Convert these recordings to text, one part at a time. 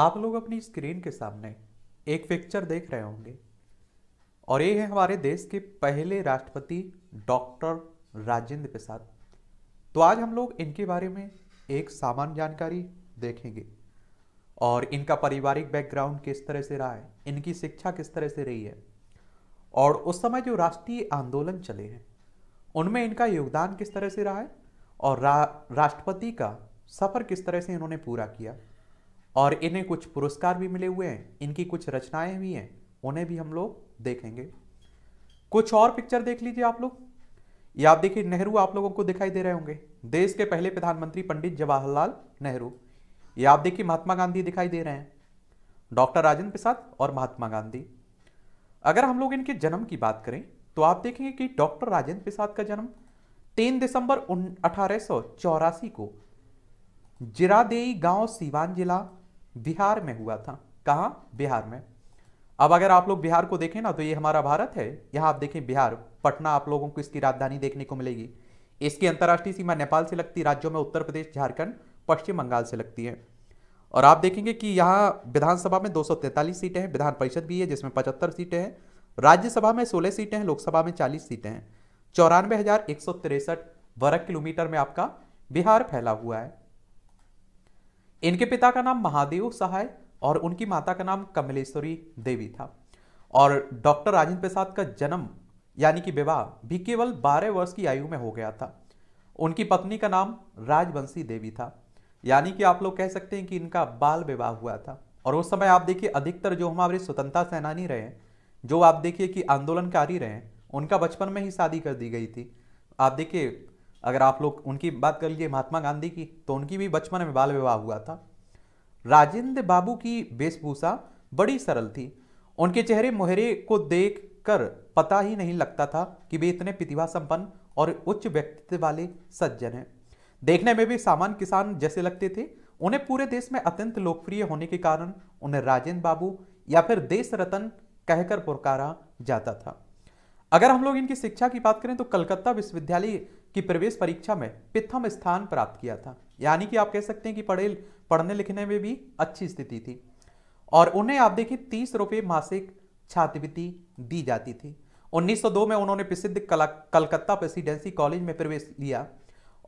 आप लोग अपनी स्क्रीन के सामने एक पिक्चर देख रहे होंगे और ये है हमारे देश के पहले राष्ट्रपति डॉक्टर राजेंद्र प्रसाद तो आज हम लोग इनके बारे में एक सामान्य जानकारी देखेंगे और इनका पारिवारिक बैकग्राउंड किस तरह से रहा है इनकी शिक्षा किस तरह से रही है और उस समय जो राष्ट्रीय आंदोलन चले हैं उनमें इनका योगदान किस तरह से रहा है और रा, राष्ट्रपति का सफ़र किस तरह से इन्होंने पूरा किया और इन्हें कुछ पुरस्कार भी मिले हुए हैं इनकी कुछ रचनाएं भी हैं उन्हें भी हम लोग देखेंगे कुछ और पिक्चर देख लीजिए आप लोग ये आप देखिए नेहरू आप लोगों को दिखाई दे रहे होंगे देश के पहले प्रधानमंत्री पंडित जवाहरलाल नेहरू ये आप देखिए महात्मा गांधी दिखाई दे रहे हैं डॉक्टर राजेंद्र प्रसाद और महात्मा गांधी अगर हम लोग इनके जन्म की बात करें तो आप देखेंगे कि डॉक्टर राजेंद्र प्रसाद का जन्म तीन दिसंबर अठारह को जिरादेई गांव सीवान जिला बिहार में हुआ था कहा बिहार में अब अगर आप लोग बिहार को देखें ना तो ये हमारा भारत है यहाँ आप देखें बिहार पटना आप लोगों को इसकी राजधानी देखने को मिलेगी इसकी अंतर्राष्ट्रीय सीमा नेपाल से लगती राज्यों में उत्तर प्रदेश झारखंड पश्चिम बंगाल से लगती है और आप देखेंगे कि यहाँ विधानसभा में दो सीटें हैं विधान परिषद भी है जिसमें पचहत्तर सीटें हैं राज्यसभा में सोलह सीटें हैं लोकसभा में चालीस सीटें हैं चौरानवे वर्ग किलोमीटर में आपका बिहार फैला हुआ है इनके पिता का नाम महादेव सहाय और उनकी माता का नाम कमलेश्वरी देवी था और डॉक्टर राजेंद्र प्रसाद का जन्म यानी कि विवाह भी केवल 12 वर्ष की आयु में हो गया था उनकी पत्नी का नाम राजवंशी देवी था यानी कि आप लोग कह सकते हैं कि इनका बाल विवाह हुआ था और उस समय आप देखिए अधिकतर जो हमारे स्वतंत्रता सेनानी रहे जो आप देखिए कि आंदोलनकारी रहे उनका बचपन में ही शादी कर दी गई थी आप देखिए अगर आप लोग उनकी बात कर लीजिए महात्मा गांधी की तो उनकी भी बचपन में बाल विवाह हुआ था राजेंद्र बाबू की वेशभूषा बड़ी सरल थी उनके चेहरे मोहरे को देख कर पता ही नहीं लगता था कि वे इतने प्रतिभा संपन्न और उच्च व्यक्तित्व वाले सज्जन हैं देखने में भी सामान्य किसान जैसे लगते थे उन्हें पूरे देश में अत्यंत लोकप्रिय होने के कारण उन्हें राजेंद्र बाबू या फिर देश रतन कहकर पुरकारा जाता था अगर हम लोग इनकी शिक्षा की बात करें तो कलकत्ता विश्वविद्यालय कि प्रवेश परीक्षा में प्रथम स्थान प्राप्त किया था यानी कि आप कह सकते हैं कि पढ़े पढ़ने लिखने में भी अच्छी स्थिति थी और उन्हें आप देखिए तीस रुपये मासिक छात्रवृत्ति दी जाती थी 1902 में उन्होंने प्रसिद्ध कलकत्ता प्रेसिडेंसी कॉलेज में प्रवेश लिया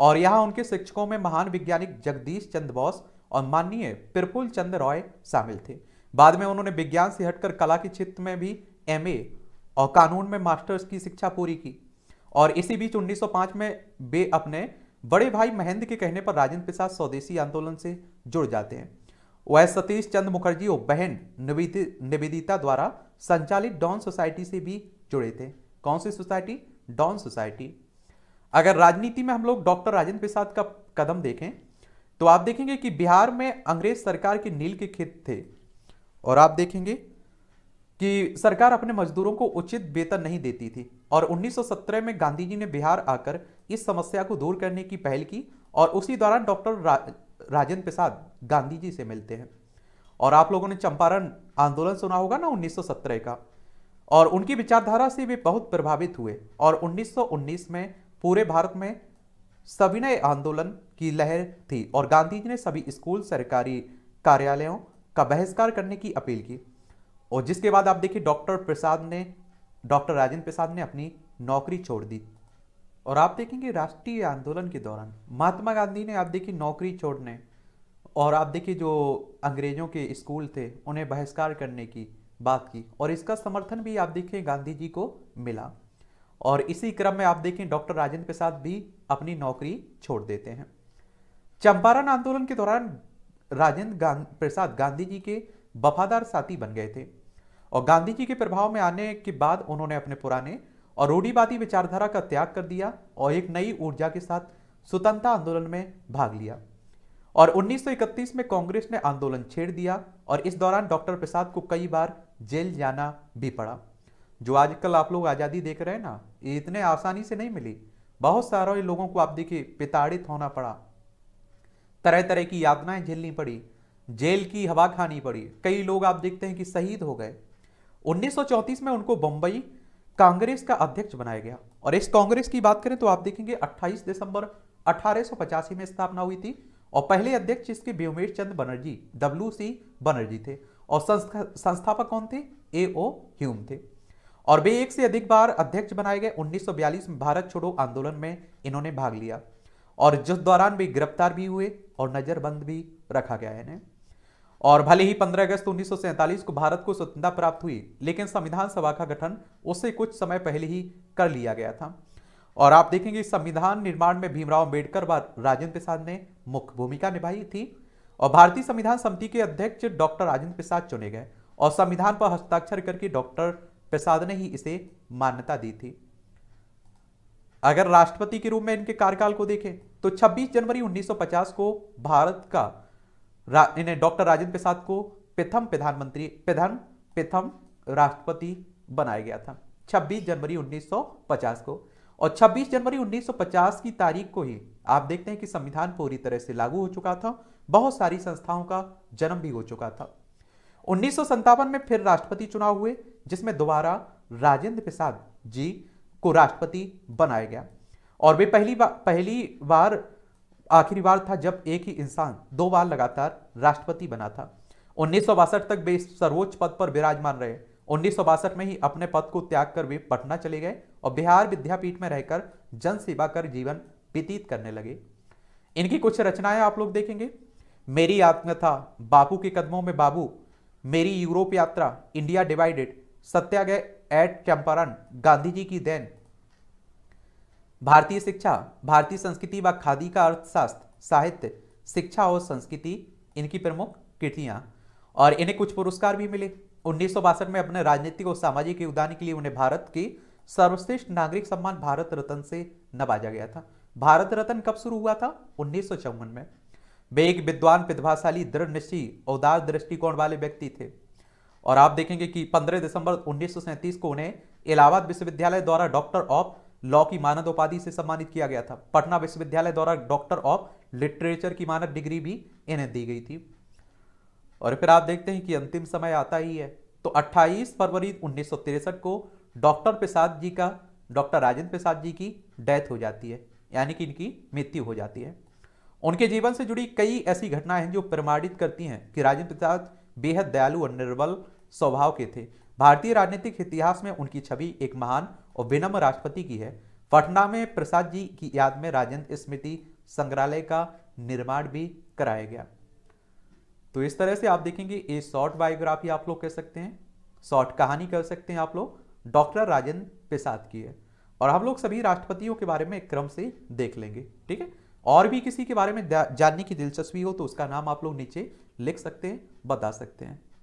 और यहाँ उनके शिक्षकों में महान वैज्ञानिक जगदीश चंद बोस और माननीय प्रफुल चंद रॉय शामिल थे बाद में उन्होंने विज्ञान से हटकर कला के क्षेत्र में भी एमए और कानून में मास्टर्स की शिक्षा पूरी की और इसी बीच 1905 में वे अपने बड़े भाई महेंद्र के कहने पर राजेंद्र प्रसाद स्वदेशी आंदोलन से जुड़ जाते हैं वह सतीश चंद्र मुखर्जी और बहन निवेदिता द्वारा संचालित डॉन सोसाइटी से भी जुड़े थे कौन सी सोसाइटी डॉन सोसाइटी अगर राजनीति में हम लोग डॉक्टर राजेंद्र प्रसाद का कदम देखें तो आप देखेंगे कि बिहार में अंग्रेज सरकार के नील के खेत थे और आप देखेंगे कि सरकार अपने मजदूरों को उचित वेतन नहीं देती थी और 1917 में गांधी जी ने बिहार आकर इस समस्या को दूर करने की पहल की और उसी दौरान डॉक्टर रा, राजेंद्र प्रसाद गांधी जी से मिलते हैं और आप लोगों ने चंपारण आंदोलन सुना होगा ना 1917 का और उनकी विचारधारा से भी बहुत प्रभावित हुए और 1919 में पूरे भारत में सविनय आंदोलन की लहर थी और गांधी जी ने सभी स्कूल सरकारी कार्यालयों का बहिष्कार करने की अपील की और जिसके बाद आप देखिए डॉक्टर प्रसाद ने डॉक्टर राजेंद्र प्रसाद ने अपनी नौकरी छोड़ दी और आप देखेंगे राष्ट्रीय आंदोलन के दौरान महात्मा गांधी ने आप देखिए नौकरी छोड़ने और आप देखिए जो अंग्रेज़ों के स्कूल थे उन्हें बहिष्कार करने की बात की और इसका समर्थन भी आप देखिए गांधी जी को मिला और इसी क्रम में आप देखें डॉक्टर राजेंद्र प्रसाद भी अपनी नौकरी छोड़ देते हैं चंपारण आंदोलन के दौरान राजेंद्र गांधी प्रसाद गांधी जी के वफादार साथी बन गए थे और गांधी जी के प्रभाव में आने के बाद उन्होंने अपने पुराने और रूढ़ीवादी विचारधारा का त्याग कर दिया और एक नई ऊर्जा के साथ स्वतंत्रता आंदोलन में भाग लिया और 1931 में कांग्रेस ने आंदोलन छेड़ दिया और इस दौरान डॉक्टर प्रसाद को कई बार जेल जाना भी पड़ा जो आजकल आप लोग आज़ादी देख रहे हैं ना ये इतने आसानी से नहीं मिली बहुत सारे लोगों को आप देखिए पिताड़ित होना पड़ा तरह तरह की यातनाएं झेलनी पड़ी जेल की हवा खानी पड़ी कई लोग आप देखते हैं कि शहीद हो गए 1934 में उनको बंबई कांग्रेस का अध्यक्ष बनाया गया और इस कांग्रेस की बात करें तो आप देखेंगे 28 दिसंबर अठारह में स्थापना हुई थी और पहले अध्यक्ष इसके व्योमेश चंद बनर्जी डब्ल्यू सी बनर्जी थे और संस्था संस्थापक कौन थे ए ओ ह्यूम थे और वे एक से अधिक बार अध्यक्ष बनाए गए 1942 में भारत छोड़ो आंदोलन में इन्होंने भाग लिया और जिस दौरान भी गिरफ्तार भी हुए और नजरबंद भी रखा गया इन्हें और भले ही 15 अगस्त उन्नीस को भारत को स्वतंत्रता प्राप्त हुई लेकिन संविधान सभा का गठन उससे कुछ समय पहले ही कर लिया गया था और आप देखेंगे संविधान निर्माण में भीमराव अम्बेडकर व राजेंद्र प्रसाद ने मुख्य भूमिका निभाई थी और भारतीय संविधान समिति के अध्यक्ष डॉक्टर राजेंद्र प्रसाद चुने गए और संविधान पर हस्ताक्षर करके डॉक्टर प्रसाद ने ही इसे मान्यता दी थी अगर राष्ट्रपति के रूप में इनके कार्यकाल को देखें तो 26 जनवरी 1950 को भारत का इन्हें डॉक्टर राजेंद्र प्रसाद को प्रथम प्रधानमंत्री प्रधान प्रथम राष्ट्रपति बनाया गया था 26 जनवरी 1950 को और 26 जनवरी 1950 की तारीख को ही आप देखते हैं कि संविधान पूरी तरह से लागू हो चुका था बहुत सारी संस्थाओं का जन्म भी हो चुका था उन्नीस में फिर राष्ट्रपति चुनाव हुए जिसमें दोबारा राजेंद्र प्रसाद जी को राष्ट्रपति बनाया गया और वे पहली बार पहली बार आखिरी बार था जब एक ही इंसान दो बार लगातार राष्ट्रपति बना था उन्नीस तक वे सर्वोच्च पद पर विराजमान रहे उन्नीस में ही अपने पद को त्याग कर वे पटना चले गए और बिहार विद्यापीठ में रहकर जन सेवा कर जीवन व्यतीत करने लगे इनकी कुछ रचनाएं आप लोग देखेंगे मेरी आत्मकथा बापू के कदमों में बाबू मेरी यूरोप यात्रा India divided Satyagraha at Champaran Gandhi ji की देन भारतीय शिक्षा भारतीय संस्कृति व खादी का अर्थशास्त्र साहित्य शिक्षा और संस्कृति इनकी प्रमुख कृतियाँ और इन्हें कुछ पुरस्कार भी मिले उन्नीस में अपने राजनीतिक और सामाजिक योगदान के लिए उन्हें भारत की सर्वश्रेष्ठ नागरिक सम्मान भारत रत्न से नवाजा गया था भारत रत्न कब शुरू हुआ था उन्नीस में वे एक विद्वान प्रतिभाशाली दृढ़ निश्चय उदार दृष्टिकोण वाले व्यक्ति थे और आप देखेंगे कि 15 दिसंबर उन्नीस को उन्हें इलाहाबाद विश्वविद्यालय द्वारा डॉक्टर ऑफ लॉ की मानद उपाधि से सम्मानित किया गया था पटना विश्वविद्यालय द्वारा डॉक्टर ऑफ लिटरेचर की मानद डिग्री भी इन्हें दी गई थी और फिर आप देखते हैं कि अंतिम समय आता ही है तो 28 फरवरी उन्नीस को डॉक्टर प्रसाद जी का डॉक्टर राजेंद्र प्रसाद जी की डेथ हो जाती है यानी कि इनकी मृत्यु हो जाती है उनके जीवन से जुड़ी कई ऐसी घटनाएं हैं जो प्रमाणित करती हैं कि राजेंद्र प्रसाद बेहद दयालु और निर्बल स्वभाव के थे भारतीय राजनीतिक इतिहास में उनकी छवि एक महान और विनम्र राष्ट्रपति की है पटना में प्रसाद जी की याद में राजेंद्र स्मृति संग्रहालय का निर्माण भी कराया गया तो इस तरह से आप देखेंगे ये शॉर्ट बायोग्राफी आप लोग कह सकते हैं शॉर्ट कहानी कह सकते हैं आप लोग डॉक्टर राजेंद्र प्रसाद की है और हम लोग सभी राष्ट्रपतियों के बारे में एक क्रम से देख लेंगे ठीक है और भी किसी के बारे में जानने की दिलचस्पी हो तो उसका नाम आप लोग नीचे लिख सकते हैं बता सकते हैं